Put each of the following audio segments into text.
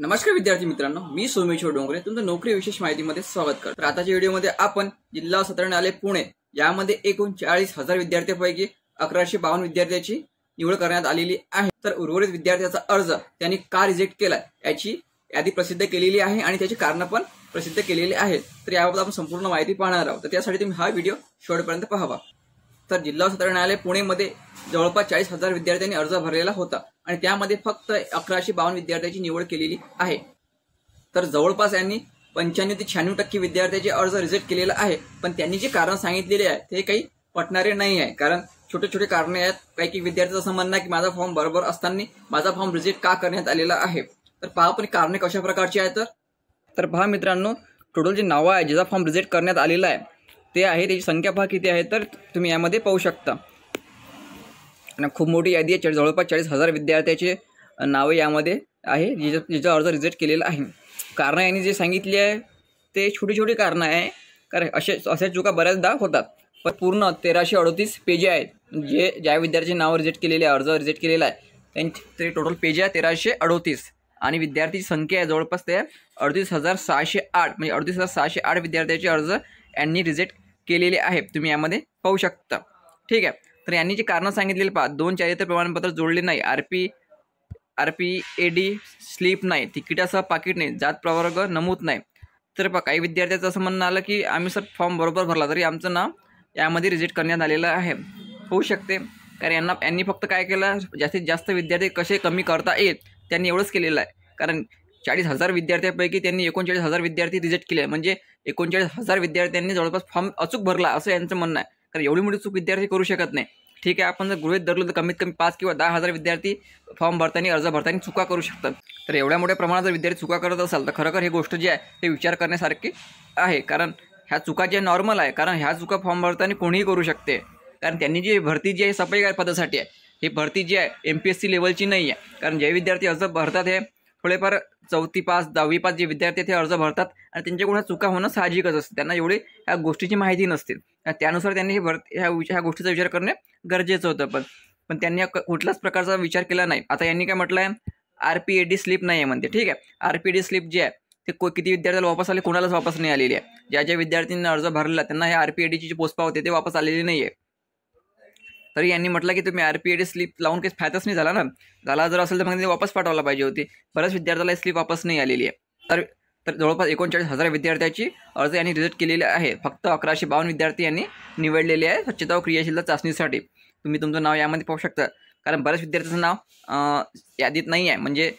नमस्कार विद्यार्थी मित्रांनो मी सोमेश्वर डोंगरे तुमचं नोकरी विशेष माहितीमध्ये स्वागत करतो तर आताच्या व्हिडिओमध्ये आपण जिल्हा न्यायालय पुणे यामध्ये एकूण चाळीस हजार विद्यार्थ्यांपैकी अकराशे बावन्न विद्यार्थ्यांची निवड करण्यात आलेली आहे तर उर्वरित विद्यार्थ्याचा अर्ज त्यांनी का रिजेक्ट केला याची यादी प्रसिद्ध केलेली आहे आणि त्याची कारणं पण प्रसिद्ध केलेली आहेत तर याबाबत आपण संपूर्ण माहिती पाहणार आहोत तर त्यासाठी तुम्ही हा व्हिडिओ शेवटपर्यंत पाहावा तर जिल्हा सत्र न्यायालय पुणेमध्ये जवळपास चाळीस हजार विद्यार्थ्यांनी अर्ज भरलेला होता आणि त्यामध्ये फक्त अकराशे बावन्न विद्यार्थ्यांची निवड केलेली आहे तर जवळपास यांनी पंच्याण्णव ते शहाण्णव टक्के विद्यार्थ्यांचे अर्ज रिजेक्ट केलेला आहे पण त्यांनी जे कारण सांगितलेले आहे ते काही पटणारे नाही आहे कारण छोटे छोटे कारणे आहेत काही की विद्यार्थी असं म्हणणं की माझा फॉर्म बरोबर असताना माझा फॉर्म रिजेक्ट का करण्यात आलेला आहे तर पहा पण कारणे कशा प्रकारची आहे तर तर पहा मित्रांनो टोटल जे नावं आहे ज्याचा फॉर्म रिजेक्ट करण्यात आलेला आहे ते आहे त्याची संख्या पहा किती आहे तर तुम्ही यामध्ये पाहू शकता आणि खूप मोठी यादी आहे चाळीस जवळपास चाळीस हजार विद्यार्थ्याचे नावं यामध्ये आहे जिचं जिचा अर्ज रिजेक्ट केलेला आहे कारणं यांनी जे सांगितली आहे ते छोटी छोटी कारणं आहे कारण असे अशा चुका बऱ्याचदा होतात पण पूर्ण तेराशे अडतीस पेजे आहेत जे ज्या विद्यार्थ्याचे नाव रिजेक्ट केलेले अर्ज रिजेक्ट केलेला आहे त्यांचे ते टोटल पेजे आहे तेराशे अडतीस आणि विद्यार्थी संख्या आहे जवळपास ते अडतीस हजार सहाशे आठ म्हणजे अडतीस हजार सहाशे आठ विद्यार्थ्याचे अर्ज यांनी रिजेक्ट केलेले आहेत तुम्ही यामध्ये पाहू शकता ठीक आहे तर यांनी जी कारणं सांगितलेली पहा दोन चारित्र प्रमाणपत्र जोडले नाही R P R P A D slip नाही तिकिटासह पाकिट नाही जात प्रवर्ग नमूद नाही तर पहा काही विद्यार्थ्याचं असं म्हणणं आलं की आम्ही सर फॉर्म बरोबर भरला तरी आमचं नाव यामध्ये रिजेक्ट करण्यात आलेलं आहे होऊ शकते कारण यांना यांनी फक्त काय केलं जास्तीत जास्त विद्यार्थी कसे कमी करता येत त्यांनी एवढंच केलेलं आहे कारण चाळीस हजार विद्यार्थ्यांपैकी त्यांनी एकोणचाळीस हजार विद्यार्थी रिजेक्ट केले म्हणजे एकोणचाळीस हजार विद्यार्थ्यांनी जवळपास फॉर्म अचूक भरला असं यांचं म्हणणं आहे तर एवढी मोठी चूक विद्यार्थी करू शकत नाही ठीक आहे आपण जर गृहित धरलो तर कमीत कमी पाच किंवा दहा हजार विद्यार्थी फॉर्म भरताना अर्ज भरताना चुका करू शकतात तर एवढ्या मोठ्या प्रमाणात जर विद्यार्थी चुका करत असाल तर खरोखर ही गोष्ट जी आहे ते विचार करण्यासारखी आहे कारण ह्या चुका ज्या नॉर्मल आहे कारण ह्या चुका फॉर्म भरताना कोणीही करू शकते कारण त्यांनी जी भरती जी आहे सफाई पदासाठी आहे ही भरती जी आहे एम पी एस सी लेवलची नाही आहे कारण जे विद्यार्थी अर्ज भरतात हे थोडेफार चौथी पास दहावी पास जे विद्यार्थी ते अर्ज भरतात आणि त्यांच्याकडून चुका होणं साहजिकच असते त्यांना एवढी ह्या गोष्टीची माहिती नसते त्यानुसार त्यांनी हे भर ह्या ह्या गोष्टीचा विचार करणे गरजेचं होतं पण पण त्यांनी कुठल्याच प्रकारचा विचार केला नाही आता यांनी काय म्हटलं आहे R P A D slip नाही आहे म्हणते ठीक आहे आर पी डी स्लिप जी आहे ते को किती विद्यार्थ्याला वापस आले कोणालाच वापस नाही आलेली आहे ज्या ज्या विद्यार्थ्यांनी अर्ज भरला त्यांना हे आर पी ए डीची जी पोस्ट ते वापस आलेली नाही आहे तरी यांनी म्हटलं की तुम्ही R P A slip slip लावून काही फायदाच नाही झाला ना झाला जर असेल तर मग त्यांनी वापस पाठवायला पाहिजे होती बऱ्याच विद्यार्थ्याला स्लिप वापस नाही आलेली आहे तर तर जवळपास एकोणचाळीस हजार विद्यार्थ्याची अर्ज यांनी रिजेक्ट केलेले आहे फक्त अकराशे बावन्न विद्यार्थी यांनी निवडलेले आहे स्वच्छता व क्रियाशीलता चाचणीसाठी तुम्ही तुमचं नाव यामध्ये पाहू शकता कारण बऱ्याच विद्यार्थ्यांचं नाव यादीत नाही आहे म्हणजे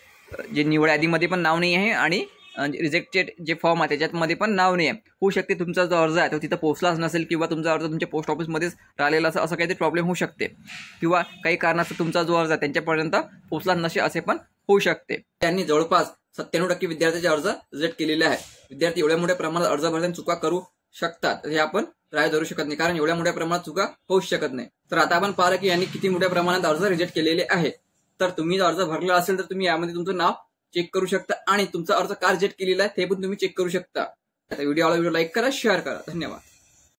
जे निवड यादीमध्ये पण नाव नाही आहे आणि रिजेक्टेड म्हणजे जे फॉर्म आहे त्याच्यातमध्ये पण नाव नाही आहे होऊ शकते तुमचा जो अर्ज आहे तो तिथं पोचलाच नसेल किंवा तुमचा अर्ज तुमच्या पोस्ट ऑफिसमध्येच राहिलेला असं असं काहीतरी प्रॉब्लेम होऊ शकते किंवा काही कारणाचं तुमचा जो अर्ज आहे त्यांच्यापर्यंत पोहोचला नसे असे पण होऊ शकते त्यांनी जवळपास सत्त्याण्णव टक्के विद्यार्थ्यांचे अर्ज रिजेक्ट केलेले आहे विद्यार्थी एवढ्या मोठ्या प्रमाणात अर्ज भरताना चुका करू शकतात हे आपण राय धरू शकत नाही कारण एवढ्या मोठ्या प्रमाणात चुका होऊ शकत नाही तर आता आपण पाहिलं की यांनी किती मोठ्या प्रमाणात अर्ज रिजेक्ट केलेले आहे तर तुम्ही अर्ज भरला असेल तर तुम्ही यामध्ये तुमचं नाव चेक करू शकता आणि तुमचा अर्ज कार्जेट केलेला आहे ते पण तुम्ही चेक करू शकता आता व्हिडिओला व्हिडिओ लाईक करा शेअर करा धन्यवाद